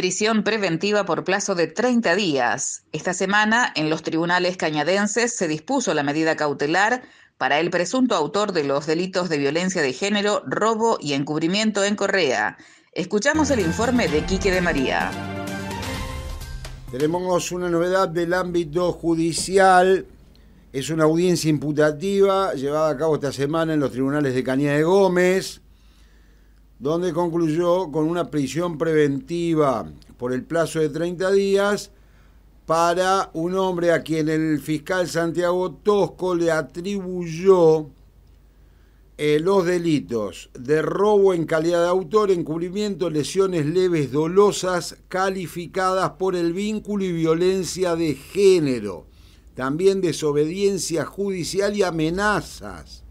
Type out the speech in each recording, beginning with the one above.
prisión preventiva por plazo de 30 días. Esta semana, en los tribunales cañadenses se dispuso la medida cautelar para el presunto autor de los delitos de violencia de género, robo y encubrimiento en Correa. Escuchamos el informe de Quique de María. Tenemos una novedad del ámbito judicial. Es una audiencia imputativa llevada a cabo esta semana en los tribunales de Cañada de Gómez donde concluyó con una prisión preventiva por el plazo de 30 días para un hombre a quien el fiscal Santiago Tosco le atribuyó eh, los delitos de robo en calidad de autor, encubrimiento, lesiones leves dolosas calificadas por el vínculo y violencia de género, también desobediencia judicial y amenazas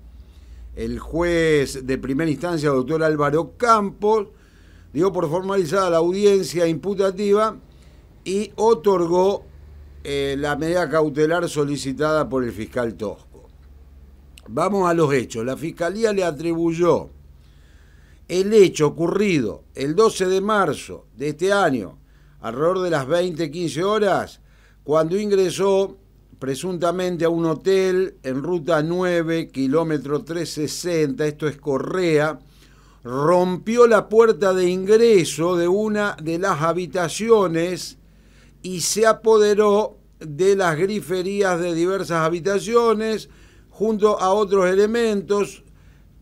el juez de primera instancia, doctor Álvaro Campos, dio por formalizada la audiencia imputativa y otorgó eh, la medida cautelar solicitada por el fiscal Tosco. Vamos a los hechos. La fiscalía le atribuyó el hecho ocurrido el 12 de marzo de este año, alrededor de las 20-15 horas, cuando ingresó presuntamente a un hotel en ruta 9, kilómetro 360, esto es Correa, rompió la puerta de ingreso de una de las habitaciones y se apoderó de las griferías de diversas habitaciones junto a otros elementos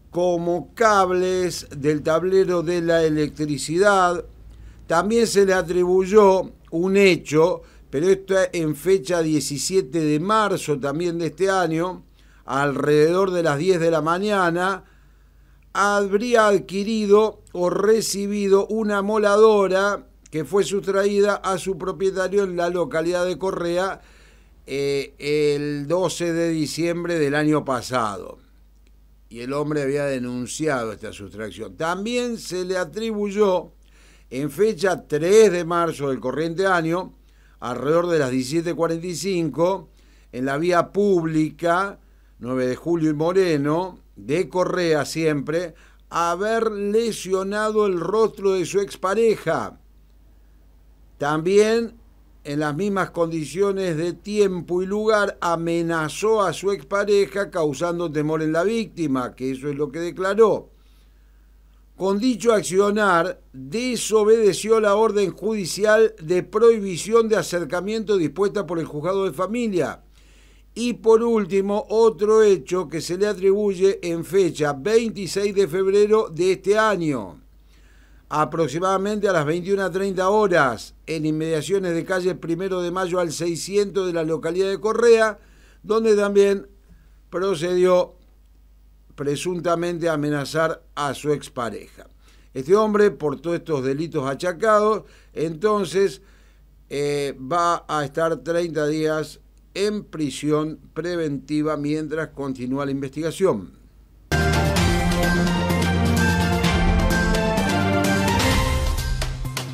como cables del tablero de la electricidad. También se le atribuyó un hecho pero esto en fecha 17 de marzo también de este año, alrededor de las 10 de la mañana, habría adquirido o recibido una moladora que fue sustraída a su propietario en la localidad de Correa eh, el 12 de diciembre del año pasado. Y el hombre había denunciado esta sustracción. También se le atribuyó, en fecha 3 de marzo del corriente año, alrededor de las 17.45 en la vía pública 9 de Julio y Moreno, de Correa siempre, haber lesionado el rostro de su expareja. También en las mismas condiciones de tiempo y lugar amenazó a su expareja causando temor en la víctima, que eso es lo que declaró. Con dicho accionar, desobedeció la orden judicial de prohibición de acercamiento dispuesta por el juzgado de familia. Y por último, otro hecho que se le atribuye en fecha 26 de febrero de este año, aproximadamente a las 21.30 horas, en inmediaciones de calle Primero de Mayo al 600 de la localidad de Correa, donde también procedió presuntamente amenazar a su expareja. Este hombre, por todos estos delitos achacados, entonces eh, va a estar 30 días en prisión preventiva mientras continúa la investigación.